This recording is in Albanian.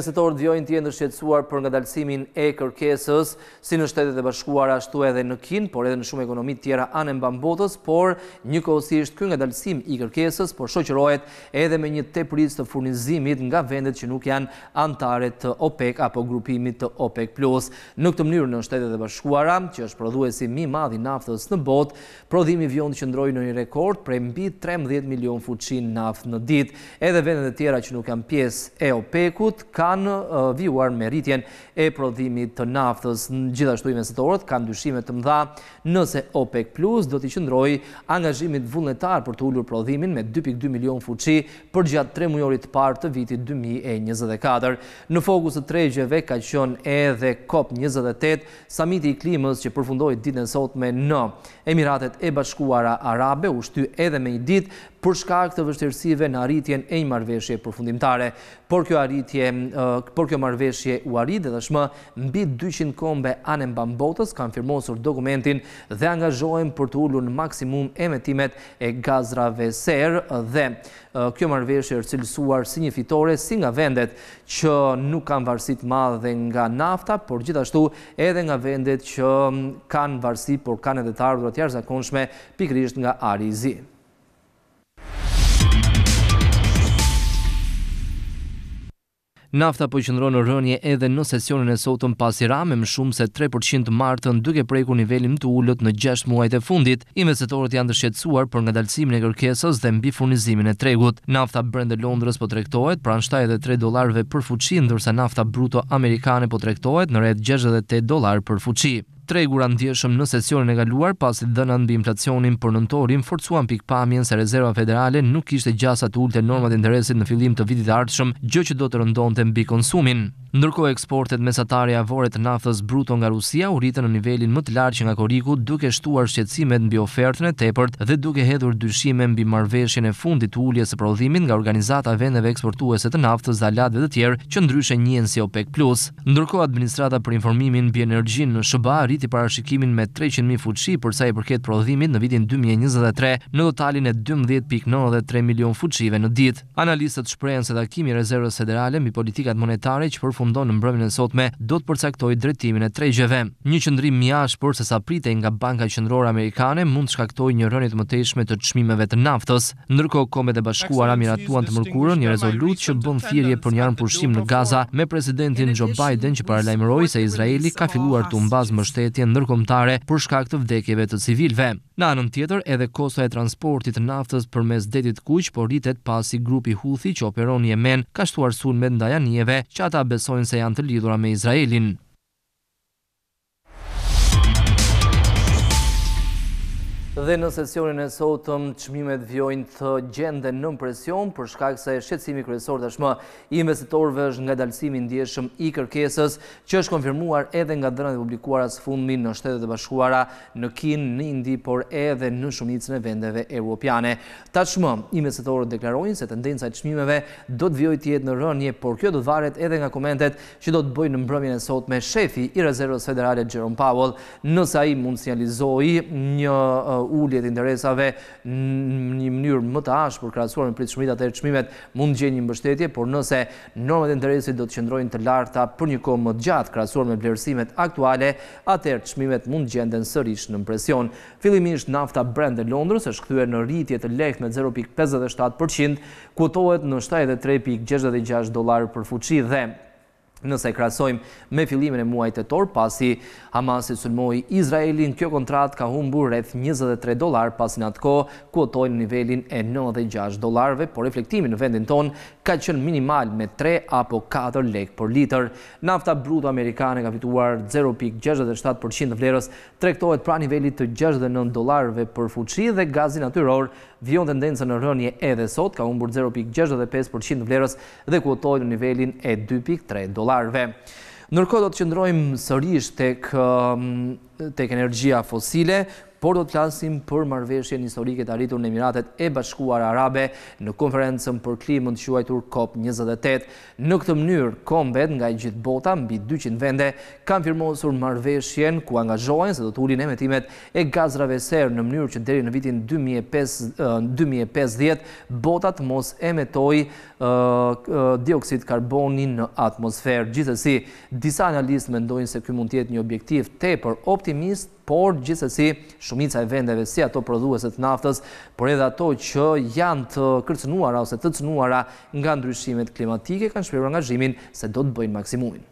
Kësitorë djojnë tjenë të shqetsuar për nga dalsimin e kërkesës, si në shtetet e bashkuar ashtu edhe në kin, por edhe në shumë ekonomit tjera anën bambotës, por një kohësisht kënë nga dalsim i kërkesës, por shoqërojt edhe me një tepris të furnizimit nga vendet që nuk janë antaret të OPEC apo grupimit të OPEC+. Në këtë mënyrë në shtetet e bashkuara, që është e si mi madhi naftës në botë, prodhimi vjonë që ndrojë në një rekord prej mbi 13 milion në Edhe vendet e tjera që nuk janë pjesë e OPEC-ut, ka kanë vjuar me rritjen e prodhimit të naftës. Në gjithashtu investitorët kanë dyshime të mëdha nëse OPEC Plus do t'i qëndroj angazhimit vullnetar për të ullur prodhimin me 2.2 milion fuqi për gjatë 3 mujorit partë të vitit 2024. Në fokus të tregjeve ka qënë edhe COP28, samiti i klimës që përfundoj ditën sot me në Emiratet e Bashkuara Arabe u shty edhe me i ditë për shkak të vështërsive në arritjen e një marveshje përfundimtare. Por kjo arritje Por kjo marveshje u arrit dhe dhe mbi 200 kombe anën bambotës kanë firmosur dokumentin dhe angazhohen për të ullur në maksimum emetimet e gazrave ser dhe kjo marveshje është cilësuar si një fitore si nga vendet që nuk kanë varsit madhe dhe nga nafta, por gjithashtu edhe nga vendet që kanë varsit por kanë edhe të ardhur jarë zakonshme pikrisht nga Arizi. Nafta po qëndron në rënje edhe në sesionin e sotëm pasi rame më shumë se 3% martën duke preku nivelin të ullët në 6 muajt e fundit. Investitorët janë dërshetsuar për nga dalsimin e kërkesës dhe mbi furnizimin e tregut. Nafta brende Londres po trektohet pran 73 dolarve për fuqin, ndërsa nafta bruto amerikane po trektohet në red 68 dolar për fuqin tregur antjeshëm në sesionin e kaluar pasi dhëna mbi inflacionin për nëntorin forcuan pikpamjen se Rezerva Federale nuk kishte gjasa të ulte normat e interesit në fillim të vitit të ardhshëm, gjë që do të rëndonte mbi konsumin. Ndërkohë eksportet mesatare avore të naftës bruto nga Rusia u rritën në nivelin më të lartë që nga Koriku, duke shtuar shqetësimet mbi ofertën e tepërt dhe duke hedhur dyshime mbi marrëveshjen e fundit të uljes së prodhimit nga organizata vendeve eksportuese të naftës dhe alat të tjerë, që ndryshe njihen si OPEC+. Ndërkohë administrata për informimin mbi energjinë në SHBA arriti parashikimin me 300.000 fuqi për sa i përket prodhimit në vitin 2023 në totalin e 12.93 milion fuqive në dit. Analistët shprejnë se takimi rezervës federale mi politikat monetare që përfundon në mbrëmjën e sotme do të përcaktoj drejtimin e tregjeve. Një qëndrim mjash për se sa pritej nga banka qëndrore amerikane mund të shkaktoj një rënit më teshme të qmimeve të naftës. Nërko, komet e bashkuar amiratuan të mërkurën një rezolut që bën firje për njërën pushim në Gaza me presidentin Joe Biden që paralajmëroj se Izraeli ka filluar të mbështetje ndërkombëtare për shkak të vdekjeve të civilëve. Në anën tjetër, edhe kosta e transportit të naftës përmes detit të Kuq, por rritet pasi grupi Houthi që operon në Yemen ka shtuar sulmet ndaj anijeve, që ata besojnë se janë të lidhura me Izraelin. Dhe në sesionin e sotëm, qmimet vjojnë të gjende në presion për shkak se shqetsimi kërësor të shmë i investitorve është nga dalsimin ndjeshëm i kërkesës që është konfirmuar edhe nga dërnat e publikuara së fundmi në shtetet e bashkuara në kin, në indi, por edhe në shumicën e vendeve europiane. Ta shmë, investitorët deklarojnë se tendenca e qmimeve do të vjojt jetë në rënje, por kjo do të varet edhe nga komentet që do të bëjnë në mbrëmjën e sot me shefi i rezervës federale Gjeron Powell, nësa i mund ulljet interesave në një mënyrë më të ashë për krasuar në pritë shmita të mund gjenjë një mbështetje, por nëse normet e interesit do të qëndrojnë të larta për një komë më gjatë krasuar me blersimet aktuale, atë rëqmimet mund gjenjë dhe në sërish në mpresion. Filimisht nafta brend e Londrës është këtuer në rritje të leht me 0.57%, kutohet në 73.66 dolarë për fuqi dhe. Nëse e krasojmë me filimin e muajt e torë, pasi Hamasit sulmoj Izraelin, kjo kontrat ka humbur rreth 23 dolar, pasi në atëko kuotojnë nivelin e 96 dolarve, por reflektimi në vendin ton ka qënë minimal me 3 apo 4 lek për liter. Nafta bruto amerikane ka fituar 0.67% vlerës, trektohet pra nivelit të 69 dolarve për fuqi dhe gazin atyror, vion ndenësë në rënje edhe sot, ka humbur 0.65% vlerës dhe kuotojnë nivelin e 2.3 dolarve dolarve. Nërkot do të qëndrojmë sërish të um, tek energjia fosile, por do të plasim për marveshjen historiket arritur në Emiratet e Bashkuar Arabe në konferencën për klimën të shuajtur COP28. Në këtë mënyrë, kombet nga i gjithë bota, mbi 200 vende, kam firmosur marveshjen ku angazhojnë se do të ulin emetimet e gazrave serë në mënyrë që deri në vitin 2050 botat mos emetoj dioksit karboni në atmosferë. Gjithësi, disa analistë mendojnë se këmë mund tjetë një objektiv e për optimist por gjithësësi shumica e vendeve si ato të naftës, por edhe ato që janë të kërcënuara ose të cënuara nga ndryshimet klimatike, kanë shpiru nga zhimin se do të bëjnë maksimumin.